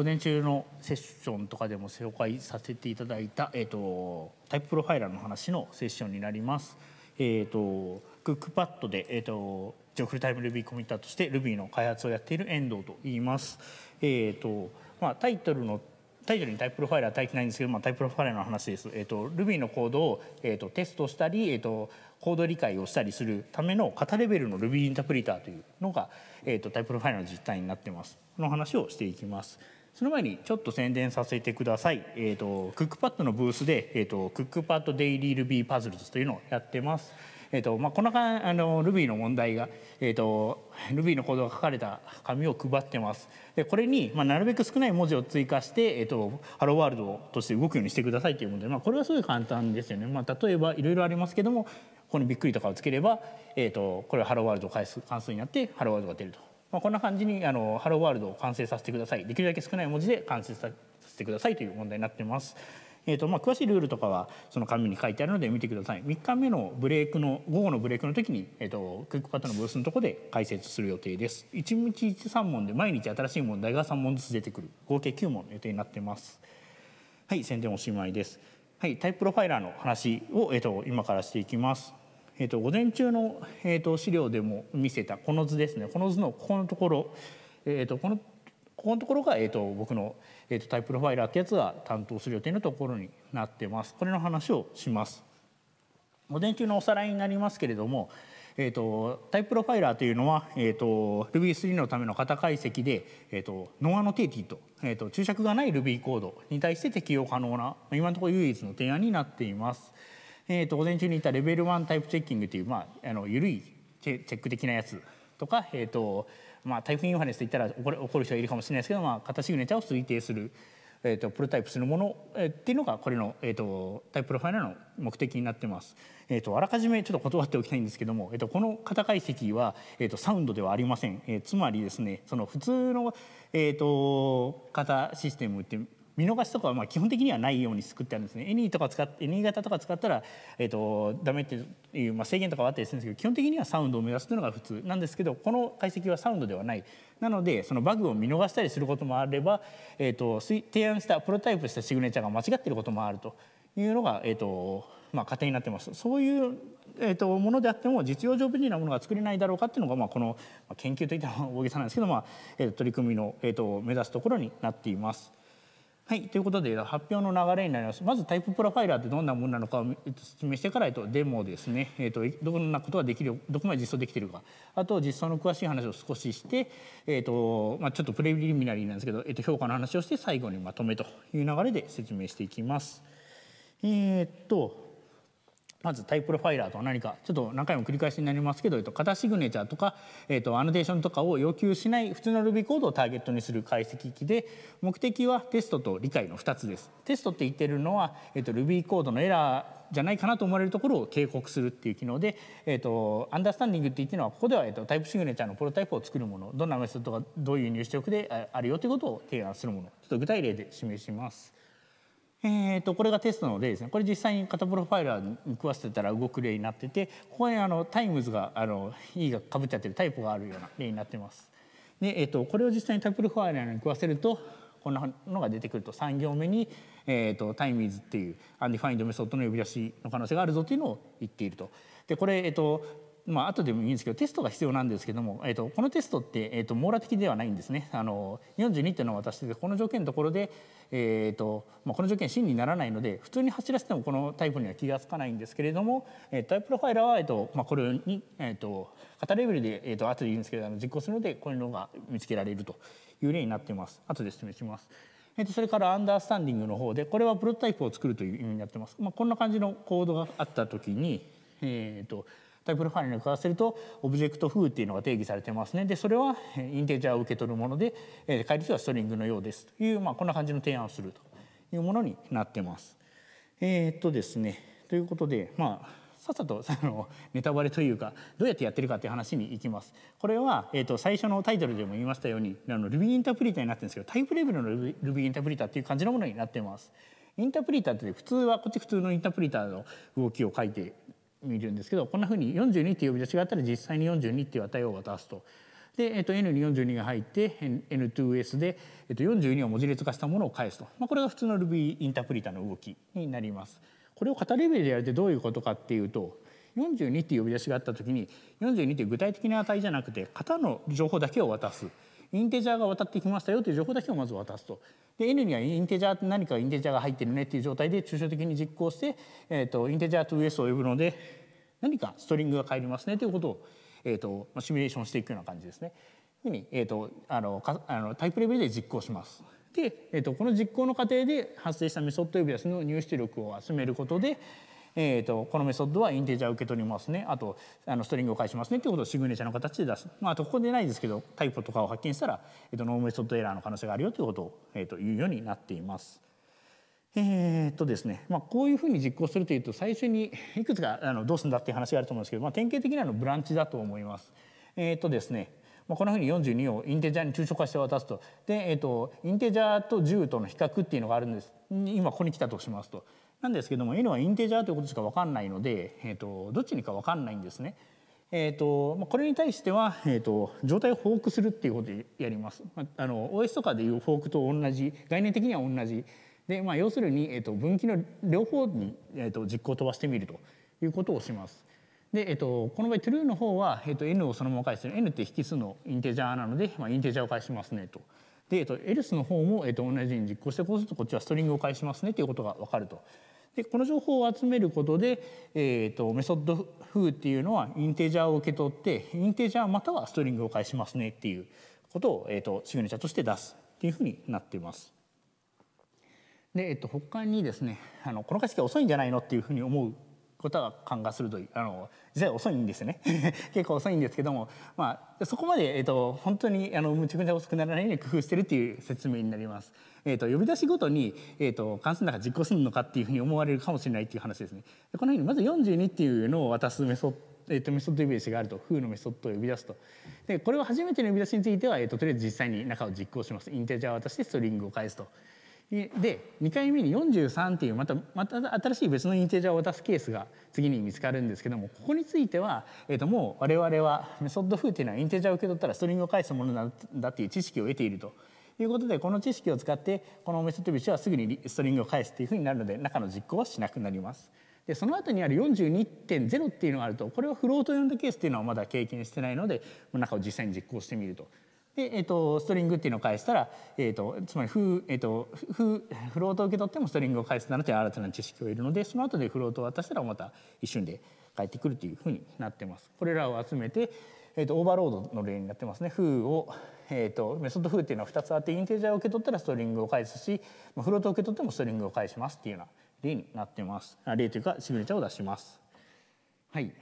午前中のセッションとかでも紹介させていただいた、えーと、タイププロファイラーの話のセッションになります。えーと、クックパッドで、えーと、ジョフルタイム Ruby コミッターとして Ruby の開発をやっている遠藤と言います。えーとまあ、タイトルのタイトルにタイププロファイラーは大てないんですけど、まあ、タイププロファイラーの話です。えー、と Ruby のコードを、えー、とテストしたり、えー、とコード理解をしたりするための型レベルの Ruby インタープリターというのが、えー、とタイププロファイラーの実態になってます。の話をしていきます。その前にちょっと宣伝させてください。えっ、ー、と、クックパッドのブースで、えっ、ー、と、クックパッドデイリールビーパズルズというのをやってます。えっ、ー、と、まあ、こんな感あの、ルビーの問題が、えっ、と、ルビーのコードが書かれた紙を配ってます。で、これに、まあ、なるべく少ない文字を追加して、えっ、と、ハローワールドとして動くようにしてくださいという問題。まあ、これはすごい簡単ですよね。まあ、例えば、いろいろありますけども、ここにびっくりとかをつければ、えっ、と、これはハローワールド関数になって、ハローワールドが出ると。まあ、こんな感じにあのハローワールドを完成させてくださいできるだけ少ない文字で完成させてくださいという問題になってます。えーとまあ、詳しいルールとかはその紙に書いてあるので見てください3日目のブレイクの午後のブレイクの時に、えーと、クイックパッドのブースのところで解説する予定です1日3問で毎日新しい問題が3問ずつ出てくる合計9問の予定になってますはい宣伝おしまいですはいタイプロファイラーの話を、えっと今からしていきますえーと、午前中の、えーと、資料でも見せたこの図ですねこの図のここのところ、えーと、とこのここのところが、えー、と僕の、えー、とタイプロファイラーってやつが担当する予定のところになってます。これの話をします。午前中のおさらいになりますけれども、えー、とタイプロファイラーというのは、えー、と Ruby3 のための型解析で、えー、とノンアノテーティと,、えー、と注釈がない Ruby コードに対して適用可能な今のところ唯一の提案になっています。えー、と午前中にいったレベル1タイプチェッキングという、まあ、あの緩いチェック的なやつとか、えーとまあ、タイプインファレンスといったら怒る怒る人がいるかもしれないですけど、まあ、型シグネチャーを推定する、えーと、プロタイプするもの、えー、っていうのがこれの、えーと、タイププロファイルの目的になってます。えーと、とあらかじめちょっと断っておきたいんですけども、えー、とこの型解析は、えー、とサウンドではありません、えー、つまりですねその普通の、えー、と型システムって見逃しとかはまあ基本的にはないように作ってあるんですね。N とか使っ N 型とか使ったら、えーと、ダメっていう、まあ、制限とかはあったりするんですけど基本的にはサウンドを目指すというのが普通なんですけどこの解析はサウンドではない。なのでそのバグを見逃したりすることもあれば、えーと、提案したプロタイプしたシグネチャーが間違っていることもあるというのが、えーとまあ、過程になってます。そういうえーと、ものであっても実用上便利なものが作れないだろうかっていうのが、まあ、この研究といった大げさなんですけど、まあえー、取り組みの、えーと目指すところになっています。はい、ということで発表の流れになります。まずタイププロファイラーってどんなものなのかを説明してから、と、デモですね、えっと、どんなことができるどこまで実装できているかあと実装の詳しい話を少しして、えっとまあ、ちょっとプレリミナリーなんですけど、えっと、評価の話をして最後にまとめという流れで説明していきます。えー、っとまずタイプロファイラーとは何かちょっと何回も繰り返しになりますけど、えっと、型シグネチャーとか、えっと、アノテーションとかを要求しない普通の Ruby コードをターゲットにする解析機で目的はテストと理解の2つです。テストって言ってるのは、えっと、Ruby コードのエラーじゃないかなと思われるところを警告するっていう機能で、えーと、アンダースタンディングって言ってるのはここでは、えーと、タイプシグネチャーのプロタイプを作るものどんなメソッドがどういう入出力であるよということを提案するものちょっと具体例で示します。えーと、これがテストの例ですねこれ実際に型プロファイラーに食わせてたら動く例になっててここにあのタイムズがあの E がかぶっちゃってるタイプがあるような例になってます。で、えーと、これを実際にタイプロファイラーに食わせるとこんなのが出てくると3行目に、えーと、タイムズっていうアンディファインドメソッドの呼び出しの可能性があるぞというのを言っていると。でこれ、えー、とまあ後でもいいんですけどテストが必要なんですけども、えーと、このテストって、えーと、網羅的ではないんですね。あの42っていうのを渡しててこの条件のところで、えーとまあ、この条件真にならないので普通に走らせてもこのタイプには気が付かないんですけれども、えー、タイププロファイラーは、えーとまあ、これに、えーと、型レベルで、えー、と後で言うんですけど実行するのでこういうのが見つけられるという例になってます。後で説明します。えとそれからアンダースタンディングの方でこれはプロトタイプを作るという意味になってます。まあ、こんな感じのコードがあった時に、えー、とタイププファイルに関せるとオブジェクト風っていうのが定義されてますねでそれはインテージャーを受け取るもので返り数はストリングのようですという、まあ、こんな感じの提案をするというものになってます。えー、っとですねということでまあさっさと あのネタバレというかどうやってやってるかっていう話にいきます。これは、えーと、と最初のタイトルでも言いましたようにあの Ruby インタープリターになってるんですけどタイプレベルの Ruby インタープリターっていう感じのものになってます。インタープリターって普通はこっち普通のインタープリターの動きを書いて見るんですけどこんなふうに42っていう呼び出しがあったら実際に42っていう値を渡すと。で、えっと、N に42が入って N2S で、えっと、42を文字列化したものを返すと、まあ、これが普通の Ruby インタープリタの動きになります。これを型レベルでやるってどういうことかっていうと42っていう呼び出しがあった時に42っていう具体的な値じゃなくて型の情報だけを渡すインテジャーが渡ってきましたよという情報だけをまず渡すとで N にはインテジャー何かインテジャーが入ってるねっていう状態で抽象的に実行して、えーと、インテジャーと US を呼ぶので何かストリングが返りますねということを、えーと、シミュレーションしていくような感じですね。に、えーと、とあのかあのタイプレベルで実行します。で、えー、とこの実行の過程で発生したメソッド呼び出しの入出力を集めることで、えーと、このメソッドはインテージャー受け取りますねあとあのストリングを返しますねっていうことをシグネチャーの形で出す、まあ、あとここでないですけどタイプとかを発見したら、えーと、ノーメソッドエラーの可能性があるよということを、えーと、言うようになっています。えーとですねまあ、こういうふうに実行するというと最初にいくつかあのどうするんだっていう話があると思うんですけど、まあ、典型的なのブランチだと思います。えーとですねまあ、こんなふうに42をインテジャーに抽象化して渡すとで、えーと、とインテジャーと10との比較っていうのがあるんです今ここに来たとしますとなんですけども n はインテジャーということしか分かんないので、えーと、どっちにか分かんないんですね。えーとまあ、これに対しては、えーと、状態をフォークするっていうことでやります。まあ、あの OS とかでいうフォークと同じ概念的には同じで、まあ、要するに、えーと、分岐の両方に、えー、と実行を飛ばしてみるということをします。で、えー、とこの場合 true の方は、えー、と n をそのまま返す n って引数のインテジャーなので、まあ、インテジャーを返しますねと。で、えー、と else の方も、えー、と同じように実行してこうするとこっちはストリングを返しますねということが分かると。でこの情報を集めることで、えーと、メソッド風っていうのはインテジャーを受け取ってインテジャーまたはストリングを返しますねっていうことを、えーと、シグネチャーとして出すっていうふうになっています。で、えーと、と他にですねあのこの解析方遅いんじゃないのっていうふうに思うことは勘が鋭いあの実際遅いんですよね 結構遅いんですけども、まあ、そこまで、えーと、本当にあのむちゃくちゃ遅くならないように工夫してるっていう説明になります。えーと、呼び出しごとに、えーと、関数の中実行するのかっていうふうに思われるかもしれないっていう話ですね。このようにまず42っていうのを渡すメソえーと、メソッドイメージがあると、風のメソッドを呼び出すと。で、これは初めての呼び出しについては、えーと、とりあえず実際に中を実行します。インテージャーを渡してストリングを返すとで2回目に43っていうまたまた新しい別のインテージャーを渡すケースが次に見つかるんですけどもここについては、えー、ともう我々はメソッド風っていうのはインテージャーを受け取ったらストリングを返すものなんだっていう知識を得ているということでこの知識を使ってこのメソッドビッュはすぐにストリングを返すっていうふうになるので中の実行はしなくなります。でその後にある42.0っていうのがあるとこれはフロート用のケースっていうのはまだ経験してないので中を実際に実行してみるとで、えーと、ストリングっていうのを返したら、えーと、つまりフ,、えーと、フフロートを受け取ってもストリングを返すならという新たな知識を得るのでその後でフロートを渡したらまた一瞬で返ってくるというふうになってます。これらを集めて、えー、とオーバーロードの例になってますね。フをえーと、メソッドーっていうのは2つあってインテージャーを受け取ったらストリングを返すしフロートを受け取ってもストリングを返しますっていうような例になってます。例というかシグネチャーを出します。はい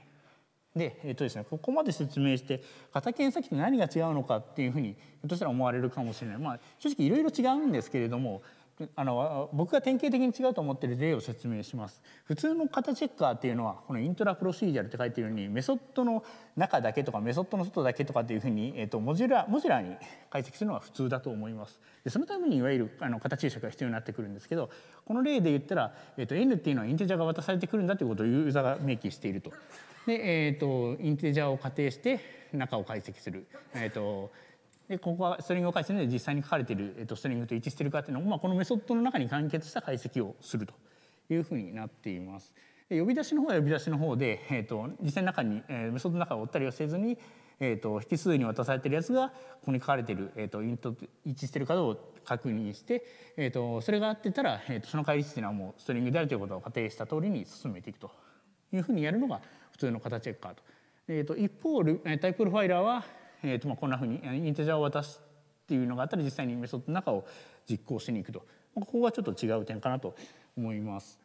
で,、えっとですね、ここまで説明して型検査機と何が違うのかっていうふうにひょっとしたら思われるかもしれない、まあ、正直いろいろ違うんですけれどもあの僕が典型的に違うと思ってる例を説明します普通の型チェッカーっていうのはこのイントラプロシージャルって書いてるようにメソッドの中だけとかメソッドの外だけとかっていうふうに、えっと、モジュラモジュラに解析するのが普通だと思いますでそのためにいわゆるあの型注釈が必要になってくるんですけどこの例で言ったら、えっと、N っていうのはインテジャが渡されてくるんだということをユーザーが明記しているとで、えーと、インテジャーを仮定して中を解析する。えーとでここはストリングを解析するので実際に書かれている、えと、ストリングと一致しているかっていうのも、まあ、このメソッドの中に完結した解析をするというふうになっています。呼び出しの方は呼び出しの方で、えーと、実際の中に、えー、メソッドの中を追ったりをせずに、えー、と引数に渡されてるやつがここに書かれてる、えー、とイントと一致してるかどうか確認して、えー、とそれが合ってたら、えー、とその解析っていうのはもうストリングであるということを仮定した通りに進めていくというふうにやるのが普通の型チェッカーと。えー、と一方タイププロファイラーは、えーとまあ、こんなふうにインテジャーを渡すっていうのがあったら実際にメソッドの中を実行しに行くと、ここがちょっと違う点かなと思います。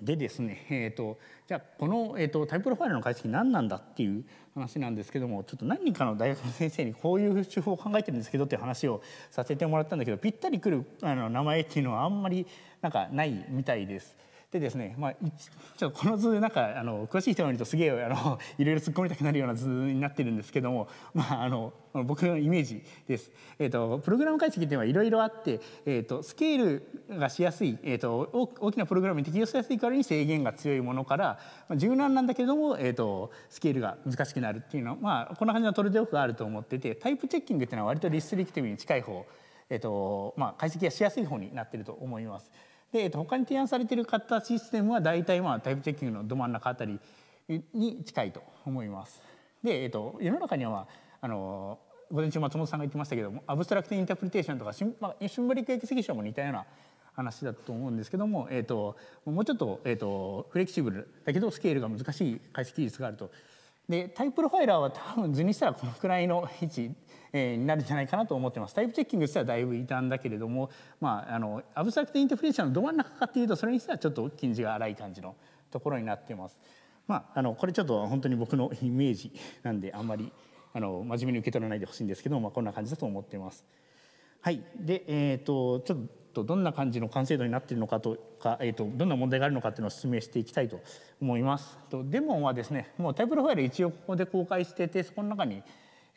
でですね、えーと、じゃあこの、えーと、タイププロファイラーの解析何なんだっていう話なんですけどもちょっと何人かの大学の先生にこういう手法を考えてるんですけどっていう話をさせてもらったんだけどぴったりくるあの名前っていうのはあんまりなんかないみたいです。でですね、まあ、ちょっとこの図なんかあの詳しい人が見るとすげえあの いろいろ突っ込みたくなるような図になってるんですけども、まあ、あの僕のイメージです。えーと、プログラム解析っていうのはいろいろあって、えーと、スケールがしやすい、えーと、大きなプログラムに適用しやすいからに制限が強いものから、まあ、柔軟なんだけども、えー、とスケールが難しくなるっていうのは、まあ、こんな感じのトレードオフがあると思っててタイプチェッキングっていうのは割とリストリクティブに近い方、えーとまあ、解析がしやすい方になってると思います。で、えっと、他に提案されている方システムは大体まあタイプチェッキングのど真ん中あたりに近いと思います。で、えっと、世の中にはあの午前中松本さんが言ってましたけどもアブストラクトインタープリテーションとかシン,、まあ、シンボリックョンも似たような話だと思うんですけども、えーと、もうちょっと,、えーと、とフレキシブルだけどスケールが難しい解析技術があると。でタイプロファイラーは多分図にしたらこのくらいの位置えになるんじゃないかなと思ってます。タイプチェッキングとしてはだいぶ異んだけれども、まあ、あのアブストラクトインテフレーションのど真ん中かっていうとそれにしてはちょっと近似が荒い感じのところになってます。まあ、あのこれちょっと本当に僕のイメージなんであんまりあの真面目に受け取らないでほしいんですけど、まあ、こんな感じだと思ってます。はい、で、えーと、ちょっとどんな感じの完成度になっているのかとか、えーとどんな問題があるのかっていうのを説明していきたいと思います。とデモンはですねもうタイプロファイル一応ここで公開しててそこの中に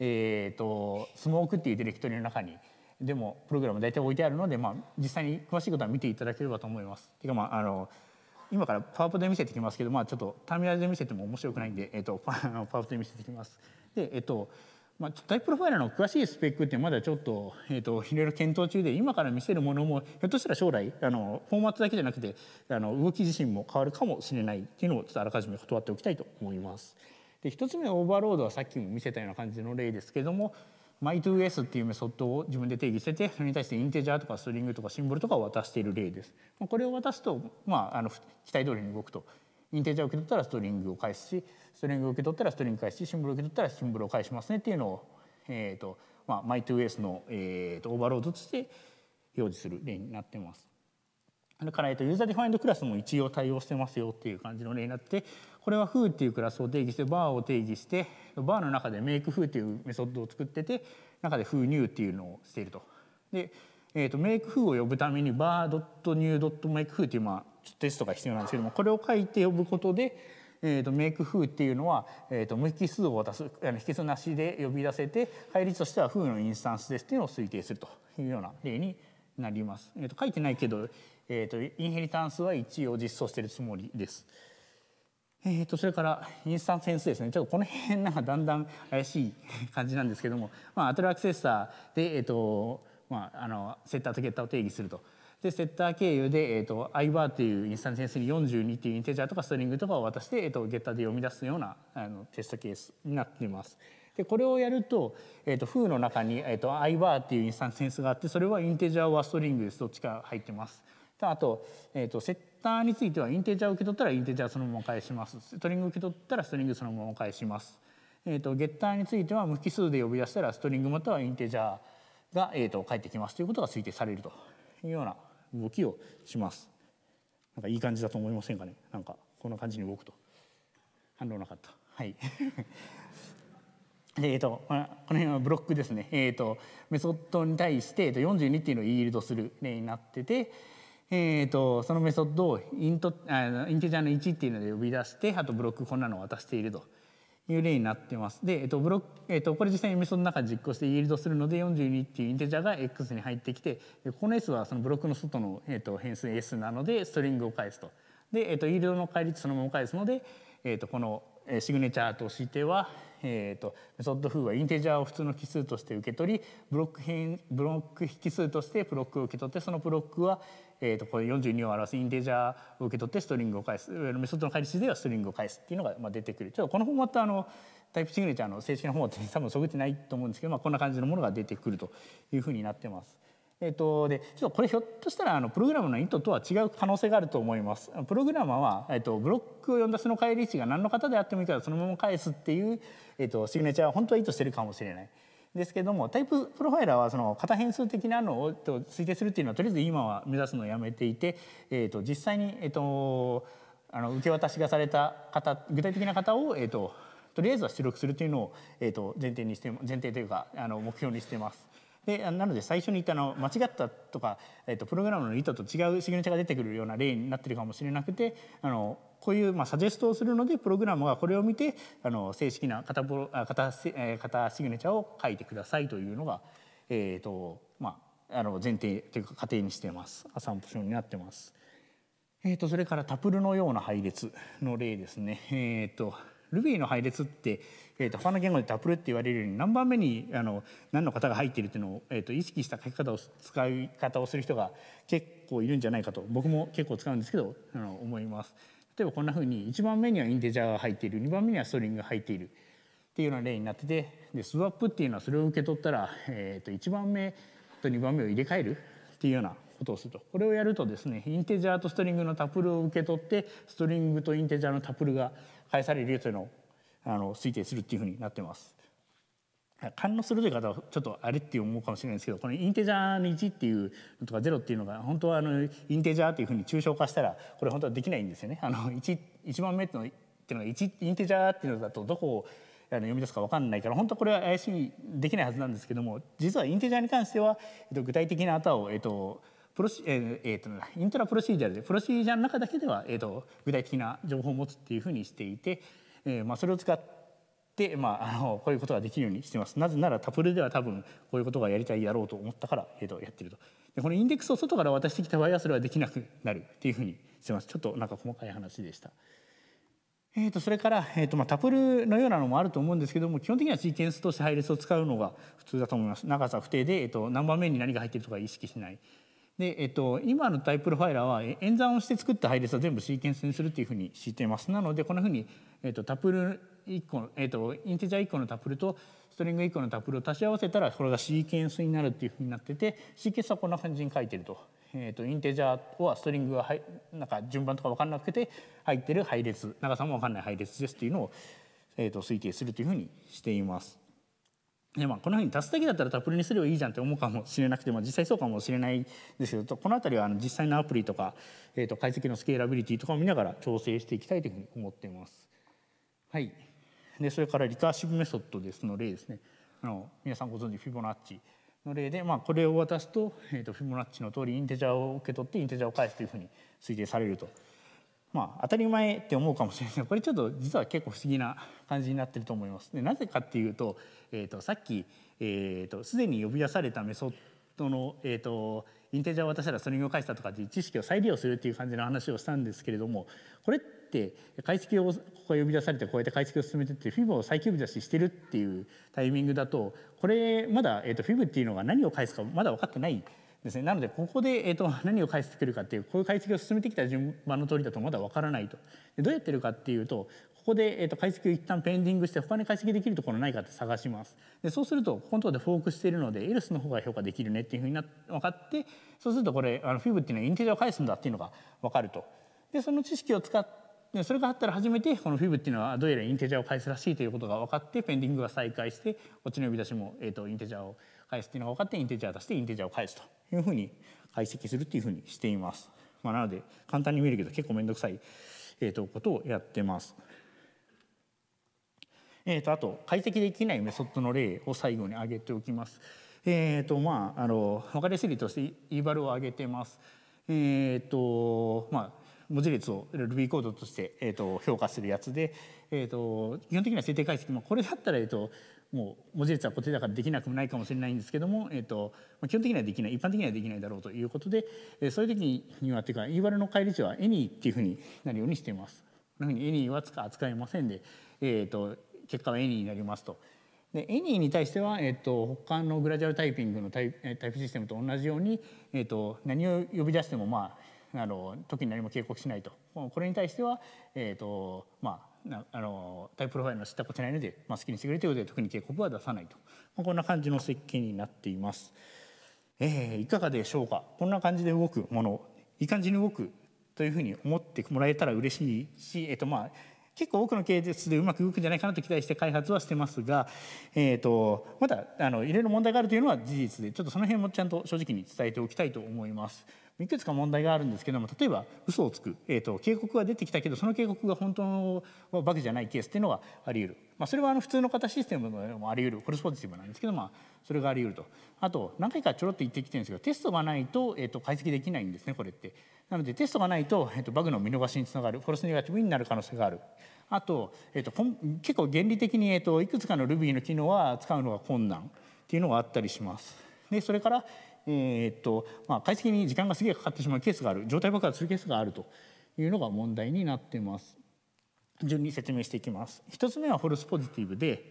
えーと、スモークっていうディレクトリの中にでもプログラム大体置いてあるので、まあ、実際に詳しいことは見ていただければと思います。てかまああの今からパワポで見せてきますけど、まあ、ちょっとターミナルで見せても面白くないんで、えーと、と パワポで見せてきます。で、えーとまあ、タイププロファイラーの詳しいスペックってまだちょっと,、えーと、といろいろ検討中で今から見せるものもひょっとしたら将来あのフォーマットだけじゃなくてあの動き自身も変わるかもしれないっていうのをちょっとあらかじめ断っておきたいと思います。で1つ目のオーバーロードはさっきも見せたような感じの例ですけども m y t o s っていうメソッドを自分で定義しててそれに対してインテジャーとかストリングとかシンボルとかを渡している例です。これを渡すと、まあ、あの期待通りに動くとインテジャーを受け取ったらストリングを返すしストリングを受け取ったらストリング返すしシンボルを受け取ったらシンボルを返しますねっていうのを、えーとまあ、my2s の、えーとオーバーロードとして表示する例になってます。だから、えっと、ユーザーディファインドクラスも一応対応してますよっていう感じの例になってこれは foo っていうクラスを定義してバーを定義してバーの中で makefoo っていうメソッドを作ってて中で foo.new っていうのをしていると。で、えっと、makefoo を呼ぶために bar.new.makefoo っていう、まあ、テストが必要なんですけどもこれを書いて呼ぶことで、えっと、メイク風っていうのは、えっと、無引数を渡すあの引数なしで呼び出せて配列としては風のインスタンスですっていうのを推定するというような例になります。えっと書いてないけどえーと、インヘリタンスは1を実装しているつもりです。えーと、それからインスタンス変数ですねちょっとこの辺なんかだんだん怪しい感じなんですけども、まあ、アトラアクセッサーで、えーとまあ、あのセッターとゲッターを定義すると。でセッター経由で、えーと、ibar というインスタンス変数に42というインテジャーとかストリングとかを渡して、えー、とゲッターで読み出すようなあのテストケースになっています。でこれをやると,、えーと、風の中に、えーと、ibar っていうインスタンス変数があってそれはインテジャーはストリングですどっちか入ってます。あと,、えーと、セッターについてはインテージャーを受け取ったらインテージャーそのまま返しますストリング受け取ったらストリングそのまま返します、えーと、ゲッターについては無機数で呼び出したらストリングまたはインテージャーが、えーと、返ってきますということが推定されるというような動きをします。なんかいい感じだと思いませんかねなんかこんな感じに動くと反応なかったはい えと、この辺はブロックですね、えーと、メソッドに対して、42っていうのをイールドする例になってて、えーと、そのメソッドをイントあのインテジャーの1っていうので呼び出してあとブロックこんなのを渡しているという例になってます。で、えーとブロックえーと、これ実際にメソッドの中で実行してイールドするので42っていうインテジャーが X に入ってきてこの S はそのブロックの外の、えーと、変数 S なのでストリングを返すと。で、えー、とイールドの返り値そのまま返すので、えー、とこのシグネチャーとしては、えーと、とメソッド風はインテジャーを普通の奇数として受け取りブロック変ブロック引数としてブロックを受け取ってそのブロックは、えー、とこれ42を表すインテージャーを受け取ってストリングを返すメソッドの返り値ではストリングを返すっていうのがまあ出てくるちょっとこのフォーマットあのタイプシグネチャーの正式なフォーマットに多分そぐってないと思うんですけど、まあ、こんな感じのものが出てくるというふうになってます。えーと、でちょっとこれひょっとしたらあのプログラムの意図とは違う可能性があると思います。プログラマーは、えーと、ブロックを呼んだその返り値が何の方であってもいいからそのまま返すっていう、えーと、とシグネチャーは本当は意図してるかもしれない。ですけどもタイププロファイラーはその型変数的なのをと推定するっていうのはとりあえず今は目指すのをやめていて、えー、と実際に、えーと、あの受け渡しがされた方具体的な方を、えーと、とりあえずは出力するというのを、えー、と前提にして前提というかあの目標にしてます。でなので最初に言ったの間違ったとか、えーと、とプログラムの意図と違うシグネチャーが出てくるような例になってるかもしれなくてあのこういうまあサジェストをするのでプログラムがこれを見てあの正式な型ボ型型シグネチャーを書いてくださいというのが、えーとまあ、あの前提というか仮定にしてます。アサンプションになってます。えーと、それからタプルのような配列の例ですね。えーと、Ruby の配列って、えーと、他の言語でタプルって言われるように何番目にあの何の型が入っているっていうのを、えー、と意識した書き方を使い方をする人が結構いるんじゃないかと僕も結構使うんですけどあの思います。例えばこんなふうに1番目にはインテジャーが入っている2番目にはストリングが入っているっていうような例になっててでスワップっていうのはそれを受け取ったら、えー、と1番目と2番目を入れ替えるっていうようなことをするとこれをやるとですねインテジャーとストリングのタプルを受け取ってストリングとインテジャーのタプルが返されるというのをあの推定するっていうふうになってます。感応するという方はちょっとあれって思うかもしれないですけどこのインテジャーの1っていうのとか0っていうのが本当はあのインテジャーていうふうに抽象化したらこれ本当はできないんですよね。あの 1, 1番目っていうのが1インテジャーっていうのだとどこをあの読み出すか分かんないから本当これは怪しいできないはずなんですけども実はインテジャーに関しては、えっと、具体的なあを、えっとプロシえーえーと、イントラプロシージャルでプロシージャーの中だけでは、えーと、と具体的な情報を持つっていうふうにしていて、えーまあ、それを使っで、まあ、あのこういうことができるようにしてますなぜならタプルでは多分こういうことがやりたいやろうと思ったから、えー、とやってるとでこのインデックスを外から渡してきた場合はそれはできなくなるっていうふうにしてますちょっとなんか細かい話でした。えー、とそれから、えーとまあ、タプルのようなのもあると思うんですけども基本的にはシーケンスとして配列を使うのが普通だと思います長さ不定で、えー、と何番目に何が入ってるとか意識しないで、えっと、今のタイプロファイラーは演算をして作った配列は全部シーケンスにするっていうふうにしていますなのでこんなふうに、えっと、タプル1個えーと、インテジャー1個のタプルとストリング1個のタプルを足し合わせたらこれがシーケンスになるっていうふうになっててシーケンスはこんな感じに書いてると。えーと、インテジャーはストリングがはいなんか順番とか分かんなくて入ってる配列長さも分かんない配列ですっていうのを、えーと、推定するというふうにしています。でまあ、このように足すだけだったらタップルにすればいいじゃんって思うかもしれなくて、も実際そうかもしれないですけどこの辺りはあの実際のアプリとか、えーと解析のスケーラビリティとかを見ながら調整していきたいというふうに思っています。はいでそれからリカーシブメソッドですの例ですねあの皆さんご存知フィボナッチの例で、まあ、これを渡すと,、えー、とフィボナッチの通りインテジャーを受け取ってインテジャーを返すというふうに推定されると。まあ、当たり前って思うかもしれないですこれちょっと実は結構不思議な感じになってると思います。でなぜかっていうと,、えーと、さっきすえーと、に呼び出されたメソッドの、えーと、インテジャーを渡したらそれを返したとかっていう知識を再利用するっていう感じの話をしたんですけれどもこれってって解析をここが呼び出されてこうやって解析を進めてってフィブを再呼び出ししてるっていうタイミングだとこれまだ、えと、フィブっていうのが何を返すかまだ分かってないですねなのでここで、えと、何を返してくるかっていうこういう解析を進めてきた順番の通りだとまだ分からないと。でどうやってるかっていうとここで、えと、解析を一旦ペンディングして他に解析できるところないかって探しますでそうするとここのところでフォークしているのでエルスの方が評価できるねっていうふうにな分かってそうするとこれあのフィブっていうのはインテジを返すんだっていうのが分かるとでその知識を使っでそれがあったら初めてこの FIB っていうのはどうやらインテジャーを返すらしいということが分かってペンディングが再開してこっちの呼び出しも、えーと、インテジャーを返すっていうのが分かってインテジャー出してインテジャーを返すというふうに解析するっていうふうにしています。まあ、なので簡単に見えるけど結構面倒くさい、えーと、ことをやってます。えーと、とあと解析できないメソッドの例を最後に挙げておきます。えーとまあ、あの分かりやすい例として eval を挙げてます。えーとまあ文字列を Ruby コードとして、えー、と評価するやつで、えー、と基本的には設定解析もこれだったら、えー、ともう文字列は固定だからできなくもないかもしれないんですけども、えーとまあ、基本的にはできない一般的にはできないだろうということで、えー、そういう時にはっていうか URL の返り値は any っていうふうになるようにしています。このふうに any は扱いませんで、えーと、結果は any になりますと。で any に対しては、えーと、他のグラジュアルタイピングのタイタイプシステムと同じように、えーと何を呼び出してもまああの時に何も警告しないとこれに対しては、えーとまあ、あのタイププロファイルの知ったことないので、まあ、好きにしてくれということで特に警告は出さないと、まあ、こんな感じの設計になっています。えー、いかがでしょうかこんな感じで動くものいい感じに動くというふうに思ってもらえたら嬉しいし、えーとまあ結構多くのケースでうまく動くんじゃないかなと期待して開発はしてますが、えーと、まだあのいろいろ問題があるというのは事実でちょっとその辺もちゃんと正直に伝えておきたいと思います。いくつか問題があるんですけども例えば嘘をつく、えーと、警告は出てきたけどその警告が本当のバグじゃないケースっていうのはあり得る。まあ、それはあの普通の型システムでもあり得るフォルスポジティブなんですけど、まあ、それがあり得るとあと何回かちょろっと言ってきてるんですけどテストがないと,、えー、と解析できないんですねこれって。なのでテストがないと,、えー、とバグの見逃しにつながるフォルスネガティブになる可能性がある。あと,、えー、と結構原理的に、えー、といくつかの Ruby の機能は使うのが困難っていうのがあったりします。でそれからえー、っとまあ、解析に時間がすげえかかってしまうケースがある状態爆発するケースがあるというのが問題になってます。順に説明していきます。1つ目はフォルスポジティブで、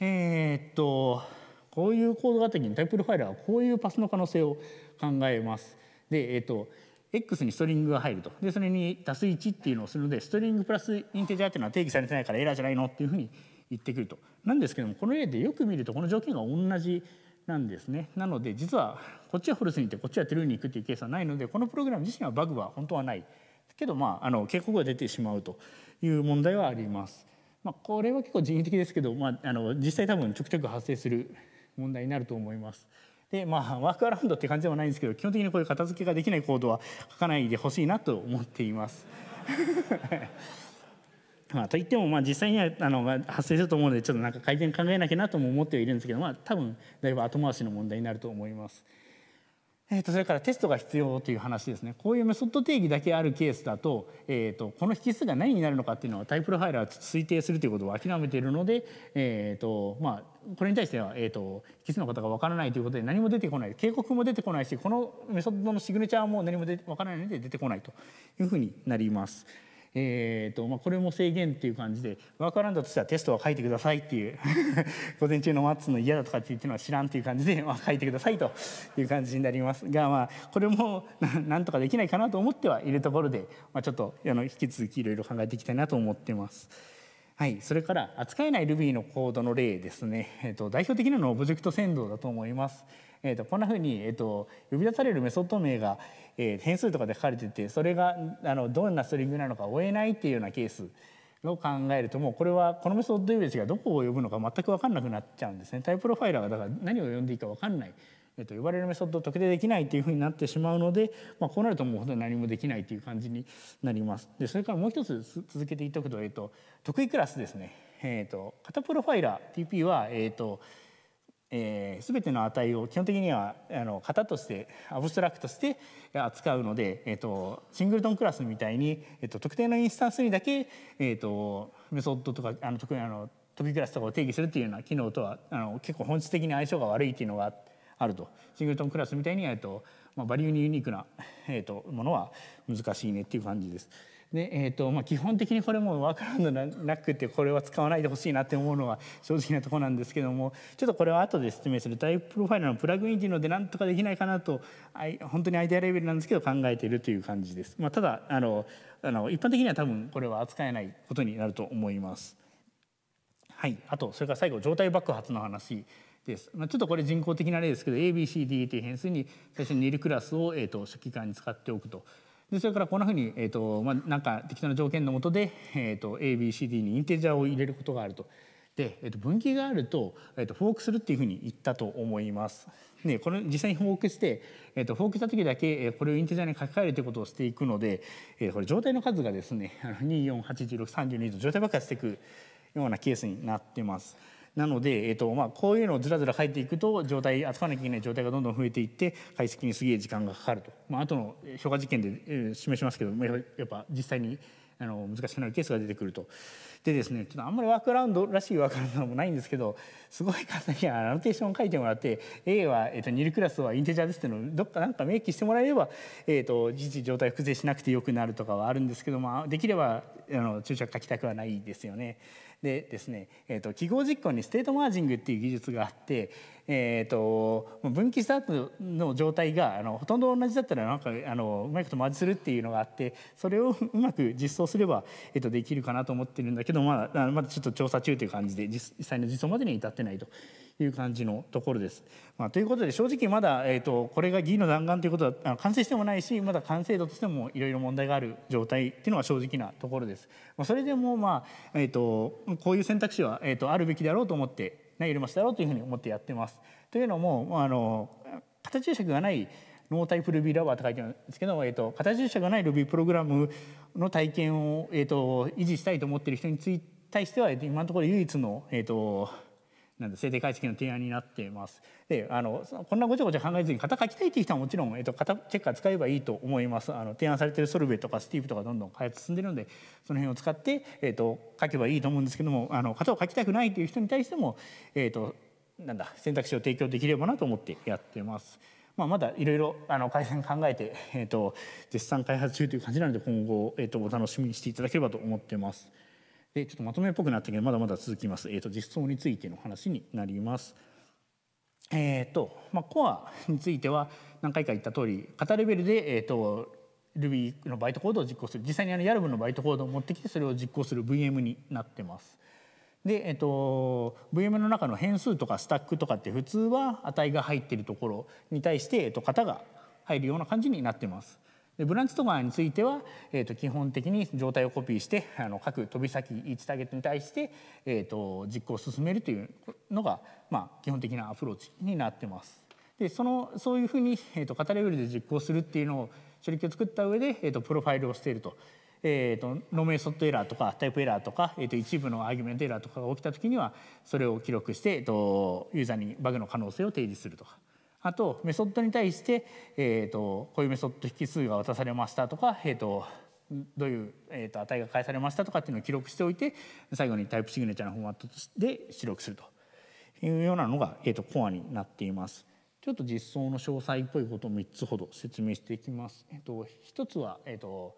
えー、っとこういうコードがあった時にタイプルロファイラーはこういうパスの可能性を考えます。で、えー、っと X にストリングが入るとでそれに足す1っていうのをするのでストリングプラスインテジャーっていうのは定義されてないからエラーじゃないのっていうふうに言ってくると。なんですけどもこの例でよく見るとこの条件が同じなんですね。なので実はこっちはフォルスに行ってこっちはトゥルーに行くっていうケースはないのでこのプログラム自身はバグは本当はない。けどまああの警告が出てしまうという問題はあります。まあ、これは結構人為的ですけど、まあ、あの実際多分ちょくちょく発生する問題になると思います。でまあワークアラウンドって感じではないんですけど基本的にこういう片付けができないコードは書かないでほしいなと思っています。まあ、といってもまあ実際にはあの発生すると思うのでちょっとなんか改善考えなきゃなとも思ってはいるんですけど、まあ、多分だいぶ後回しの問題になると思います。えー、とそれからテストが必要という話ですねこういうメソッド定義だけあるケースだと,、えー、とこの引数が何になるのかっていうのはタイプロファイラーは推定するということを諦めているので、えーとまあ、これに対しては、えーと、と引数の方が分からないということで何も出てこない警告も出てこないしこのメソッドのシグネチャーも何も分からないので出てこないというふうになります。えーとまあ、これも制限っていう感じでワークアラとしてはテストは書いてくださいっていう 午前中のマッツの嫌だとかって言ってるのは知らんっていう感じで、まあ、書いてくださいという感じになりますが、まあ、これもなんとかできないかなと思ってはいるところで、まあ、ちょっとあの引き続きいろいろ考えていきたいなと思ってます。はい、それから扱えない Ruby のコードの例ですね、えーと代表的なのはオブジェクト先導だと思います。えーと、こんなふうに、えーと、呼び出されるメソッド名が、えー、変数とかで書かれててそれがあのどんなストリングなのか追えないっていうようなケースを考えるともうこれはこのメソッド呼び出しがどこを呼ぶのか全く分かんなくなっちゃうんですね。タイププロファイラーがだから何を呼んでいいか分かんない。えっ、ー、と、呼ばれるメソッドを特定できないっていうふうになってしまうので、まあ、こうなるともう本当に何もできないという感じになります。でそれからもう一つ続けて言っておくと,、えっ、ー、と得意クラスですね。えっ、と型プロファイラー TP は、えっとえー、全ての値を基本的にはあの型としてアブストラクトして扱うので、えと、シングルトンクラスみたいに、えと、特定のインスタンスにだけ、えと、メソッドとかあの特にあのトピクラスとかを定義するっていうような機能とはあの結構本質的に相性が悪いっていうのがあるとシングルトンクラスみたいに、えとまあ、バリューにユニークな、えとものは難しいねっていう感じです。で、えーとまあ、基本的にこれも分からんのなくてこれは使わないでほしいなって思うのは正直なところなんですけどもちょっとこれは後で説明するタイププロファイルのプラグインっていうのでなんとかできないかなと本当にアイデアレベルなんですけど考えているという感じです。まあ、ただあのあの一般的には多分これは扱えないことになると思います。はい、あとそれから最後状態爆発の話です。まあ、ちょっとこれ人工的な例ですけど ABCD という変数に最初にニルクラスを、えーと、初期化に使っておくと。でそれからこんなふうに、えーとまあ、なんか適当な条件のもで、えーと、と ABCD にインテージャーを入れることがあると。で、えーと、分岐があると,、えー、とフォークするっていうふうに言ったと思います。でこれ実際にフォークして、えー、とフォークした時だけ、えこれをインテージャーに書き換えるということをしていくので、えー、これ状態の数がですね248632と状態ばっかりしていくようなケースになってます。なので、えーとまあ、こういうのをずらずら書いていくと状態扱わなきゃいけない状態がどんどん増えていって解析にすげえ時間がかかると、まあ後の評価実験で、えー、示しますけどやっぱ実際にあの難しくなるケースが出てくると。でですねちょっとあんまりワークアラウンドらしいワークアラウンドもないんですけどすごい簡単にアノテーションを書いてもらって A は、えーと、とルクラスはインテジャーですっていうのをどっかなんか明記してもらえれば、えーと、と事実状態複製しなくてよくなるとかはあるんですけど、まあ、できればあの注釈書きたくはないですよね。でですね、えーと、記号実行にステートマージングっていう技術があって、えーと、分岐した後の状態があのほとんど同じだったらなんかあのうまいことマージするっていうのがあってそれをうまく実装すれば、えーと、できるかなと思ってるんだけど、まだまだちょっと調査中という感じで実際の実装までに至ってないという感じのところです。まあ、ということで正直まだ、えーと、これが議員の弾丸ということは完成してもないしまだ完成度としてもいろいろ問題がある状態っていうのは正直なところです。まあ、それでも、まあえーと、こういう選択肢は、えーと、あるべきだろうと思って、ね、れましたろうというふうに思ってやってます。というのもまああの形注釈がないノータイプルビ b ラバーと書いてあるんですけど、えー、と形注釈がないルビ b プログラムの体験を、えー、と維持したいと思ってる人につい対しては、今のところ唯一の、えー、となんで制定解析の提案になっています。であのこんなごちゃごちゃ考えずに型書きたいっていう人はもちろん、えっと、型チェッカー使えばいいと思いますあの提案されてるソルベとかスティーブとかどんどん開発進んでるのでその辺を使って、えっと、書けばいいと思うんですけどもあの型を書きたくないという人に対しても、えっと、なんだ選択肢を提供できればなと思ってやってます。まあ、まだいろいろあの改善考えて、えー、と絶賛開発中という感じなので今後、えー、とお楽しみにしていただければと思ってます。でちょっとまとめっぽくなったけどまだまだ続きます、えーと、実装についての話になります。えーとまあ、コアについては何回か言った通り型レベルで、えーと、Ruby のバイトコードを実行する実際にあの YARB のバイトコードを持ってきてそれを実行する VM になってます。で、えっと、VM の中の変数とかスタックとかって普通は値が入ってるところに対して、えっと、型が入るような感じになってます。でブランチトマーについては、えー、と基本的に状態をコピーしてあの各飛び先1ターゲットに対して、えー、と実行を進めるというのが、まあ、基本的なアプローチになってます。でそのそういうふうに、えー、と型レベルで実行するっていうのを処理器を作った上で、えー、とプロファイルをしていると。えー、とノーメイソッドエラーとかタイプエラーとか、えー、と一部のアーギュメントエラーとかが起きた時にはそれを記録して、えー、とユーザーにバグの可能性を提示するとかあとメソッドに対して、えーと、こういうメソッド引数が渡されましたとか、えーと、どういう、えーと、値が返されましたとかっていうのを記録しておいて最後にタイプシグネチャーのフォーマットで出力するというようなのが、えー、とコアになっています。ちょっと実装の詳細っぽいことを3つほど説明していきます。えー、と1つは、えー、と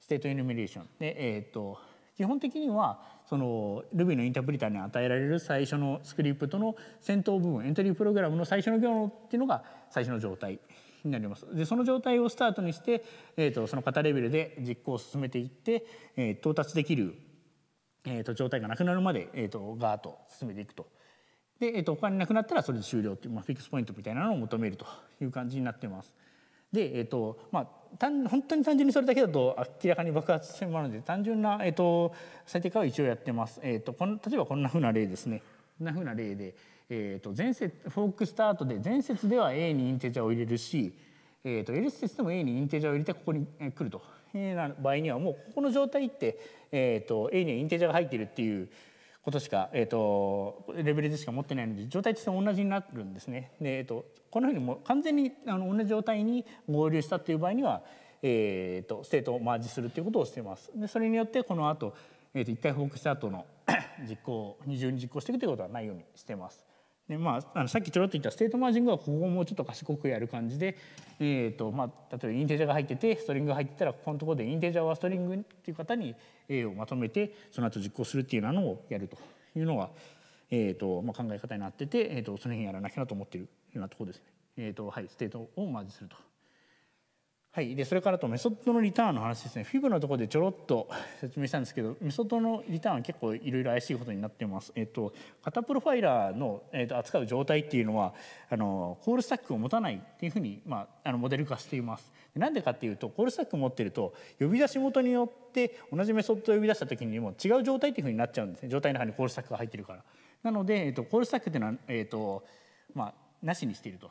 ステートエヌメレーションで、えー、と基本的にはその Ruby のインタープリターに与えられる最初のスクリプトの先頭部分エントリープログラムの最初の行っていうのが最初の状態になります。でその状態をスタートにして、えーと、その型レベルで実行を進めていって、えー、到達できる、えーと、状態がなくなるまで、えーと、ガーッと進めていくと。で、えー、と他になくなったらそれで終了っていう、まあ、フィックスポイントみたいなのを求めるという感じになってます。で、えーとまあ、単本当に単純にそれだけだと明らかに爆発してもらうので単純な、えーと、最適化は一応やってます。えーと、この例えばこんなふうな例ですね。こんなふうな例で、えーと、前節フォークスタートで前節では A にインテジャーを入れるし、えー、と L 節でも A にインテジャーを入れてここに来ると。な場合にはもうここの状態って、えー、と A にはインテジャーが入っているっていうことしか、えーと、レベルでしか持ってないので状態として同じになるんですね。でえーと、このようにもう完全にあの同じ状態に合流したという場合には、えーと、とステートをマージするということをしています。でそれによってこの後、えー、と一回報告した後の 実行二重に実行していくということはないようにしています。でまあ、あのさっきちょろっと言ったステートマージングはここをもうちょっと賢くやる感じで、えーとまあ、例えばインテージャーが入っててストリングが入ってたらここのところでインテージャーはストリングっていう方に A をまとめてその後実行するっていうのをやるというのが、えーとまあ、考え方になってて、えーと、その辺やらなきゃなと思ってるようなところですね。えーとはい、ステートをマージするとはい、でそれからとメソッドのリターンの話ですねフィブのところでちょろっと説明したんですけどメソッドのリターンは結構いろいろ怪しいことになってます、えっと、型プロファイラーの、えっと、扱う状態っていうのはあのコールスタックを持たないっていうふうに、まあ、あのモデル化していますなんでかっていうとコールスタックを持ってると呼び出し元によって同じメソッドを呼び出した時にも違う状態っていうふうになっちゃうんですね状態の中にコールスタックが入ってるからなので、えっと、コールスタックっていうのは、えっとまあ、なしにしていると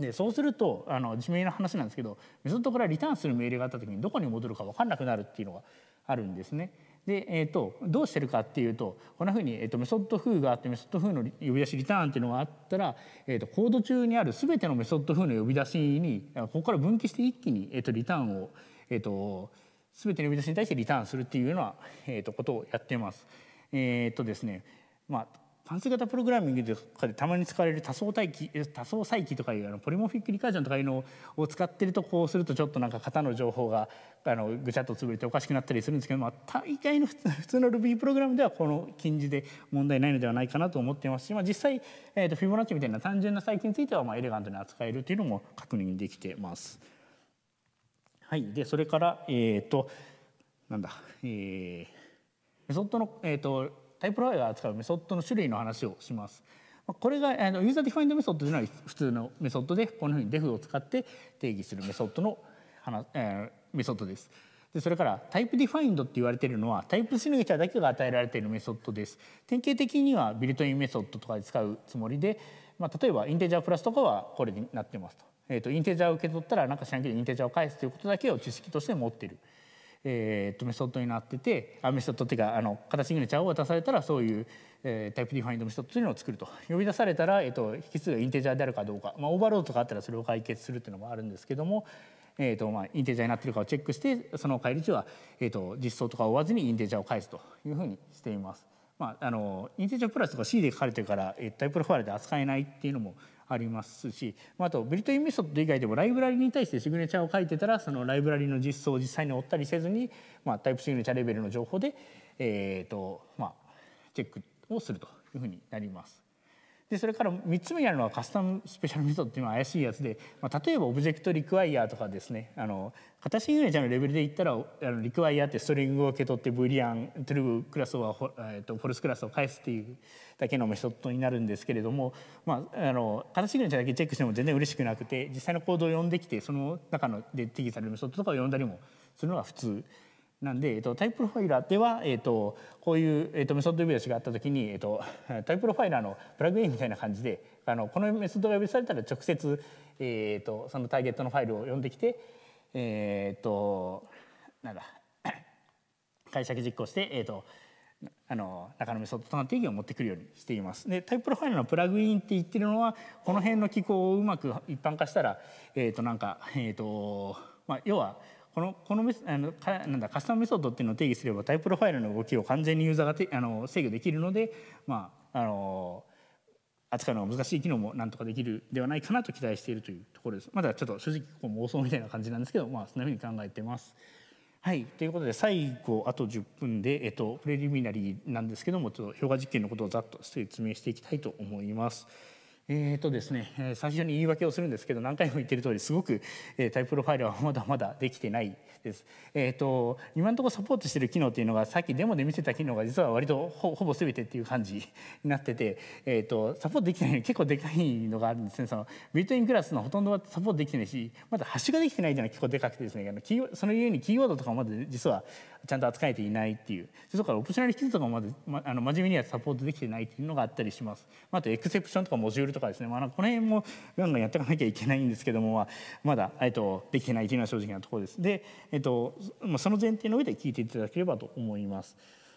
でそうするとあの地名の話なんですけどメソッドからリターンする命令があった時にどこに戻るか分かんなくなるっていうのがあるんですね。で、えーと、どうしてるかっていうとこんなふうに、えーと、メソッド風があってメソッド風の呼び出しリターンっていうのがあったら、えーと、コード中にある全てのメソッド風の呼び出しにここから分岐して一気に、えー、とリターンを、えー、と全ての呼び出しに対してリターンするっていうような、えー、とことをやってます。えーとですねまあ関数型プログラミングとかでたまに使われる多層待機多層再起とかいうあのポリモフィックリカージョンとかいうのを使ってるとこうするとちょっとなんか型の情報があのぐちゃっと潰れておかしくなったりするんですけど、まあ、大概の普通の Ruby プログラムではこの近似で問題ないのではないかなと思ってますし、まあ、実際、えー、とフィボナッチみたいな単純な再起についてはまあエレガントに扱えるというのも確認できてます。はい、でそれから、えーと、なんだ、えー、メソッドの、えーとタイプライが扱うメソッドの種類の話をします。これがあのユーザーディファインドメソッドというのは普通のメソッドでこのように DEF を使って定義するメソッドの話、えー、メソッドです。でそれからタイプディファインドって言われてるのはタイプシグネチャーだけが与えられているメソッドです。典型的にはビルトインメソッドとかで使うつもりで、まあ、例えばインテジャープラスとかはこれになってますと。えーと、インテジャーを受け取ったらなんかしなきゃインテジャーを返すということだけを知識として持っている。えー、っとメソッドになっててあメソッドっていうかあの型シグネチャーを渡されたらそういう、えー、タイプディファインドメソッドというのを作ると呼び出されたら、えー、っと引数がインテジャーであるかどうか、まあ、オーバーロードとかあったらそれを解決するっていうのもあるんですけども。えーとまあ、インテジャーになってるかをチェックしてその返り値は、えーと、と実装とかを追わずにインテジャーを返すというふうにしています。まあ、あのインテジャープラスとか C で書かれてるから、えー、タイプロファイルで扱えないっていうのもありますしあとブリトインメソッド以外でもライブラリに対してシグネチャーを書いてたらそのライブラリの実装を実際に追ったりせずに、まあ、タイプシグネチャーレベルの情報で、えーとまあ、チェックをするというふうになります。でそれから3つ目にあるのはカスタムスペシャルメソッドっていうのは怪しいやつで、まあ、例えばオブジェクトリクワイヤーとかですねあの形ユーゃのレベルで言ったらあのリクワイヤーってストリングを受け取ってブリアントゥルークラスはフォルスクラスを返すっていうだけのメソッドになるんですけれども、まあ、あの形ユーゃだけチェックしても全然嬉しくなくて実際のコードを読んできてその中ので定義されるメソッドとかを読んだりもするのが普通なんで、えっと、タイププロファイラーでは、えっと、こういう、えっと、メソッド呼び出しがあった時に、えっと、タイププロファイラーのプラグインみたいな感じであのこのメソッドが呼び出されたら直接、えっと、そのターゲットのファイルを読んできて、えっとなんだ 解釈実行して、えっと、あの中のメソッドとの定義を持ってくるようにしています。でタイププロファイルのプラグインって言ってるのはこの辺の機構をうまく一般化したら、えっとなんか、えっとまあ、要はこのこのあのかなんだカスタムメソッドっていうのを定義すればタイプロファイルの動きを完全にユーザーがてあの制御できるので、まあ、あの扱うのが難しい機能もなんとかできるではないかなと期待しているというところです。まだちょっと正直ここ妄想みたいな感じなんですけど、まあ、そんなふうに考えてます。はい、ということで最後あと10分で、えっと、プレリミナリーなんですけどもちょっと評価実験のことをざっと説明していきたいと思います。えーとですね、最初に言い訳をするんですけど何回も言ってる通りすごくタイプロファイルはまだまだできてないです。えーと、今のところサポートしてる機能っていうのがさっきデモで見せた機能が実は割とほぼ全てっていう感じになってて、えーと、サポートできないのに結構でかいのがあるんですねそのビルトインクラスのほとんどはサポートできてないしまだハッシュができてないっていうのは結構でかくてですねあのキーそのゆえにキーワードとかまで実はちゃんと扱えていないっていうそれからオプショナル引数とかもまだ、ま、あの真面目にはサポートできてないっていうのがあったりします。あとエクセプションとかモジュールとかですね、まあ、この辺もガンガンやっていかなきゃいけないんですけどもまだ、えっと、できてないというのは正直なところです。でえっと、その前提の上で聞いていただければと思います。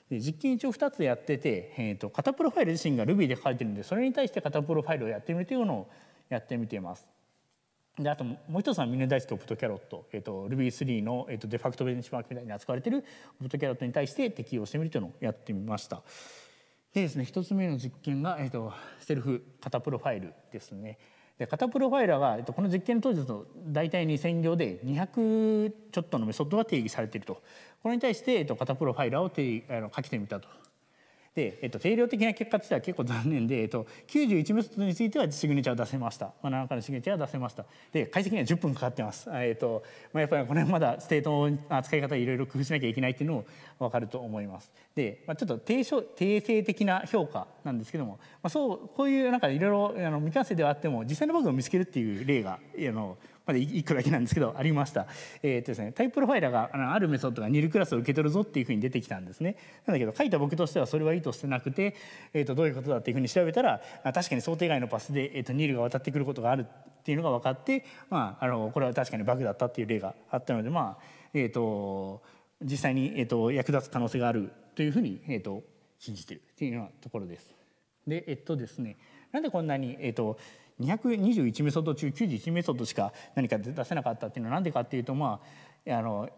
で実験一応2つやってて、えっと、型プロファイル自身が Ruby で書かれてるんでそれに対して型プロファイルをやってみるというのをやってみています。であともう一つはミネダイスとオプトキャロット、えー、っと、Ruby3 の、えー、っと、デファクトベンチマークみたいに扱われてるオプトキャロットに対して適用してみるというのをやってみました。でですね1つ目の実験が、えー、とセルフ型プロファイルですね。で型プロファイラーはこの実験当時の大体2,000行で200ちょっとのメソッドが定義されているとこれに対して型プロファイラーをあの書きてみたとで、えっと、定量的な結果としては結構残念で、えっと、91メソッドについてはシグネチャーを出せました、まあ、7日のシグネチャーを出せましたで解析には10分かかってます、えっとまあ、やっぱりこれまだステートの扱い方いろいろ工夫しなきゃいけないっていうのも分かると思いますで、まあ、ちょっと定性的な評価なんですけども、まあ、そうこういうなんかいろいろあの未完成ではあっても実際のバグを見つけるっていう例があのまだ1個だけなんですけどありました、えーとですね、タイププロファイラーがあのあるメソッドがニルクラスを受け取るぞっていうふうに出てきたんですねなんだけど書いた僕としてはそれは意図してなくて、えー、とどういうことだっていうふうに調べたら確かに想定外のパスで、えー、とニルが渡ってくることがあるっていうのが分かって、まあ、あのこれは確かにバグだったっていう例があったのでまあえーと、実際に、えーと、役立つ可能性があるというふうに、えーと、信じてるっていうようなところです。でえっとですねなんでこんなに、えー、と221メソッド中91メソッドしか何か出せなかったっていうのは何でかっていうとまああの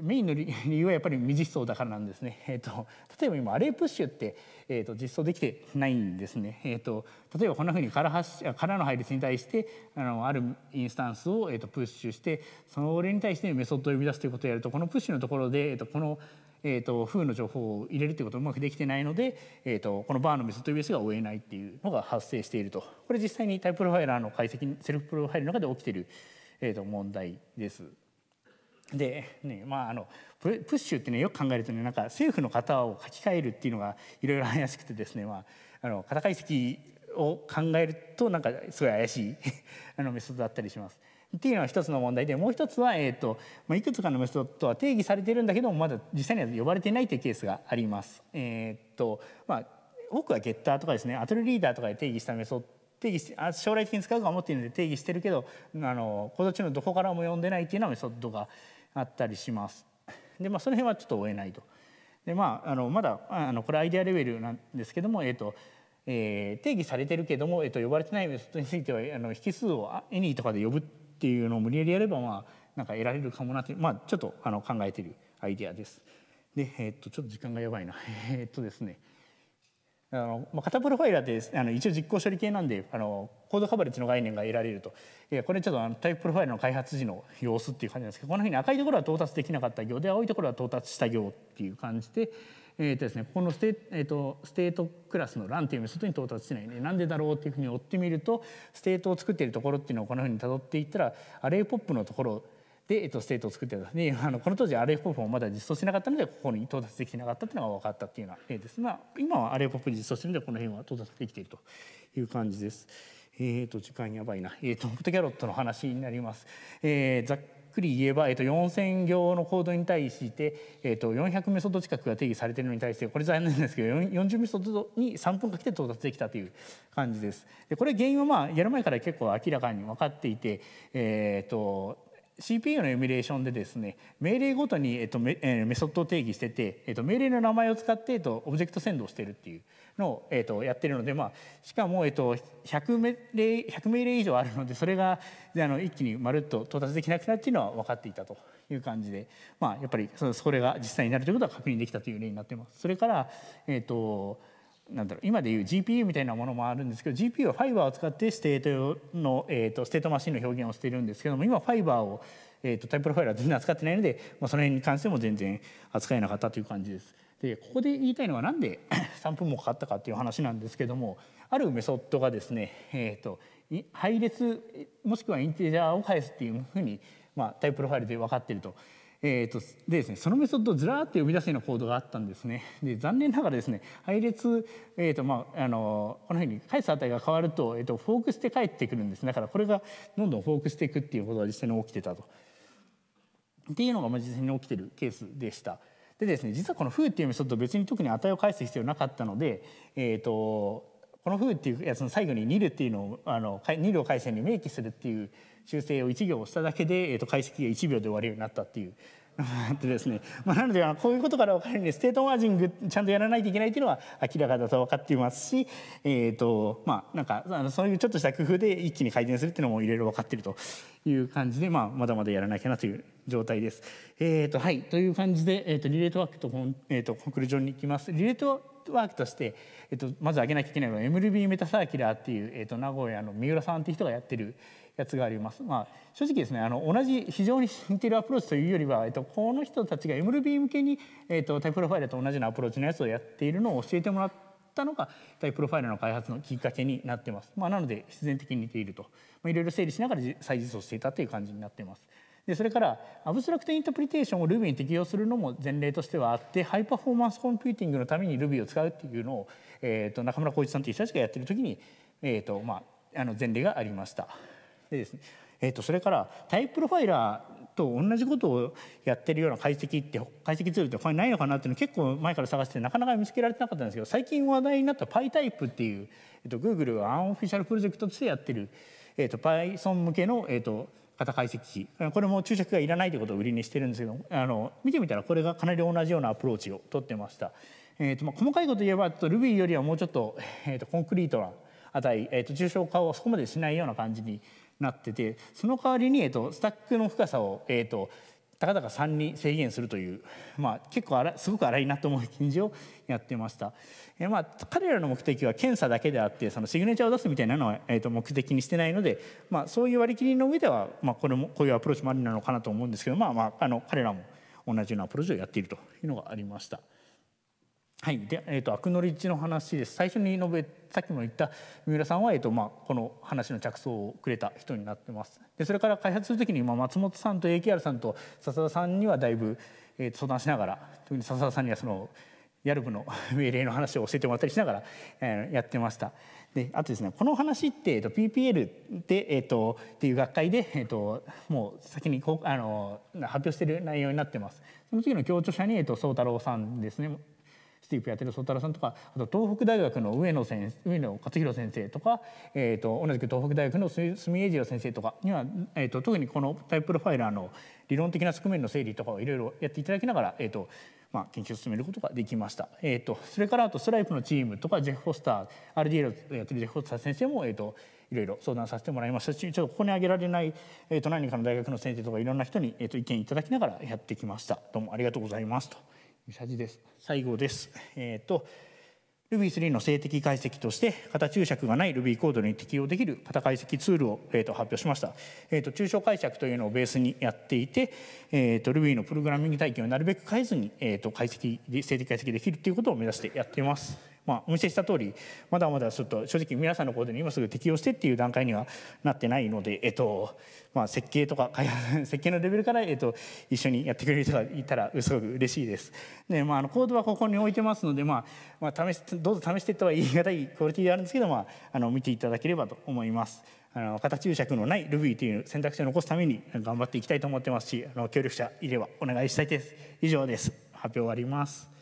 メインの理由はやっぱり未実装だからなんですね。えーと、例えば今アレイプッシュって、えーと、実装できてないんですね。えーと、例えばこんなふうに空発空の配列に対してあのあるインスタンスを、えー、とプッシュしてその俺に対してメソッドを呼び出すということをやるとこのプッシュのところで、えー、とこのえーと、風の情報を入れるということがうまくできてないので、えーと、このバーのメソッド US が追えないっていうのが発生しているとこれ実際にタイププロファイラーの解析セルフプロファイルの中で起きてる、えーと、と問題です。で、ねまあ、あのプッシュってねよく考えるとねなんか政府の型を書き換えるっていうのがいろいろ怪しくてですね、まあ、あの型解析を考えるとなんかすごい怪しい あのメソッドだったりします。っていうのは一つの問題でもう一つは、えーとまあ、いくつかのメソッドは定義されているんだけどもまだ実際には呼ばれていないというケースがあります。えーとまあ、多くはゲッターとかですねアトリリーダーとかで定義したメソッド定義して将来的に使うか思っているので定義してるけどあのこのちのどこからも呼んでないっていうようなメソッドがあったりします。でまあその辺はちょっと追えないと。でまああのまだあのこれアイデアレベルなんですけどもえっ、ー、とえー、定義されてるけども、えー、と呼ばれてないメソッドについてはあの引数を any とかで呼ぶっていうのを無理やりやればまあなんか得られるかもなってまあちょっとあの考えているアイデアです。でえー、っとちょっと時間がやばいな。えー、っとですねあのまあ、カタプロファイラーってあの一応実行処理系なんであのコードカバレッジの概念が得られるといこれちょっとあのタイププロファイラーの開発時の様子っていう感じなんですけどこの辺に赤いところは到達できなかった行で青いところは到達した行っていう感じで、えーとですね、ここのステ,、えーと、ステートクラスのランっていうソッ外に到達しないねなんでだろうっていうふうに追ってみるとステートを作っているところっていうのをこのふうに辿っていったらアレイポップのところで、えーと、ステートを作ってたであのこの当時アレイポップもまだ実装しなかったのでここに到達できてなかったっていうのが分かったっていうような例です。まあ、今はアレイポップ実装してるのでこの辺は到達できているという感じです。えーと、時間やばいな、えーと、とキャロットの話になります。えー、ざくり言えば、えっと4,000行のコードに対して、えっと400メソッド近くが定義されているのに対してこれ残念ですけど40メソッドに3分かけて到達できたという感じです。でこれ原因はまあやる前から結構明らかに分かっていて、えー、と CPU のエミュレーションでですね命令ごとに、えっとメえー、メソッドを定義してて、えっと、命令の名前を使って、えっと、オブジェクト先をしてるっていうの、えーと、やってるので、まあ、しかも、えーと、100, 命令100命令以上あるのでそれがあの一気にまるっと到達できなくなるっていうのは分かっていたという感じで、まあ、やっぱりそそれが実際になるということは確認できたという例になっています。それから、えーとなんだろう今でいう GPU みたいなものもあるんですけど GPU はファイバーを使ってステートの、えーと、ステートマシンの表現をしているんですけども今ファイバーを、えーと、タイププロファイラは全然扱ってないので、まあ、その辺に関しても全然扱えなかったという感じです。でここで言いたいのは何で3分もかかったかっていう話なんですけどもあるメソッドがですね、えーと、配列もしくはインテジャーを返すっていうふうに、まあ、タイププロファイルで分かってると。えーとでですね、そのメソッドをずらーって呼み出すようなコードがあったんですね。で残念ながらですね配列、えーとまあ、あのこのように返す値が変わると,、えーと、とフォークして返ってくるんですだからこれがどんどんフォークしていくっていうことが実際に起きてたと。っていうのが実際に起きてるケースでした。でですね実はこの「風」っていうメソッド別に特に値を返す必要なかったので、えーと、この「風」っていうやつの最後に「二る」っていうのをあのニルを回線に明記するっていう修正を1行しただけで、えーと、と解析が1秒で終わるようになったっていうあってですね、まあ、なのでこういうことから分かるようにステートマージングちゃんとやらないといけないというのは明らかだと分かっていますし、えーとまあ、なんかあのそういうちょっとした工夫で一気に改善するっていうのもいろいろ分かってるという感じで、まあ、まだまだやらなきゃなという状態です。えーとはい、という感じで、えーと、リレートワークと,、えーと、コンクルージョンに行きます。リレートワークとして、えーと、まず挙げなきゃいけないのは MLB メタサーキュラーっていう、えー、と名古屋の三浦さんっていう人がやってるやつがあります。まあ、正直ですねあの同じ非常に似てるアプローチというよりは、えっと、この人たちが MLB 向けに、えっと、タイプロファイルと同じようなアプローチのやつをやっているのを教えてもらったのがタイプロファイルの開発のきっかけになってます。まあ、なので必然的に似ていると、まあ、いろいろ整理しながら再実装していたという感じになっています。でそれからアブストラクトインタプリテーションを Ruby に適用するのも前例としてはあってハイパフォーマンスコンピューティングのために Ruby を使うっていうのを、えーと、と中村浩一さんという人たちがやってる時に、えーとまあ、あの前例がありました。でですねえー、とそれからタイププロファイラーと同じことをやってるような解析って解析ツールって他にないのかなっていうの結構前から探してなかなか見つけられてなかったんですけど最近話題になった PyType っていう、えー、と Google がアンオフィシャルプロジェクトとしてやってる、えー、と Python 向けの、えー、と型解析これも注釈がいらないということを売りにしてるんですけどあの見てみたらこれがかなり同じようなアプローチをとってました。えーとまあ、細かいこと言えば Ruby よりはもうちょっと,、えー、とコンクリートな値、えー、と抽象化をそこまでしないような感じになっててその代わりに、えーと、スタックの深さを、えーと、たかだか3に制限するという、まあ、結構あらすごく荒いなと思う近似をやってました、えーまあ、彼らの目的は検査だけであってそのシグネチャーを出すみたいなのは、えーと、と目的にしてないので、まあ、そういう割り切りの上では、まあ、これもこういうアプローチもありなのかなと思うんですけど、まあまあ、あの彼らも同じようなアプローチをやっているというのがありました。はいでえーと、アクノリッジの話です最初に述べさっきも言った三浦さんは、えーとまあ、この話の着想をくれた人になってますでそれから開発する時に、まあ、松本さんと AKR さんと笹田さんにはだいぶ、えー、相談しながら特に笹田さんにはそのヤルブの 命令の話を教えてもらったりしながら、えー、やってましたであとですねこの話って、えーと、PPL で、えーと、っていう学会で、えーと、もう先にこうあの発表してる内容になってますその時の協調者に、えー、と宗太郎さんですねやってる宗太郎さんとかあと東北大学の上野先上野勝弘先生とか、えーと、同じく東北大学の住江次郎先生とかには、えーと、特にこのタイプロファイラーの理論的な側面の整理とかをいろいろやっていただきながら、えーとまあ、研究を進めることができました、えーと、それからあとストライプのチームとかジェフ・ホスター RDL をやってるジェフ・ホスター先生も、えー、といろいろ相談させてもらいましたしちょっとここに挙げられない、えー、と何かの大学の先生とかいろんな人に、えー、と意見いただきながらやってきましたどうもありがとうございますと。ミサです最後です、えーと、Ruby3 の性的解析として型注釈がない Ruby コードに適用できる型解析ツールを、えーと、発表しました、えーと、抽象解釈というのをベースにやっていて、えー、と Ruby のプログラミング体験をなるべく変えずに、えー、と解析性的解析できるということを目指してやっていますまあ、お見せした通りまだまだちょっと正直皆さんの行動に今すぐ適用してっていう段階にはなってないので、えっとまあ、設計とか開発 設計のレベルから、えっと、一緒にやってくれる人がいたらすごく嬉しいです。でまあ、あのコードはここに置いてますので、まあまあ、試しどうぞ試してとは言い難いクオリティであるんですけど、まあ、あの見ていただければと思います。あの形注釈のない Ruby という選択肢を残すために頑張っていきたいと思ってますしあの協力者いればお願いしたいです。以上です。発表終わります。